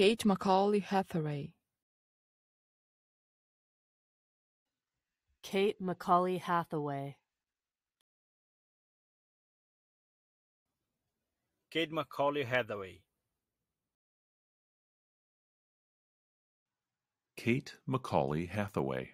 Kate Macaulay Hathaway Kate Macaulay Hathaway Kate Macaulay Hathaway Kate Macaulay Hathaway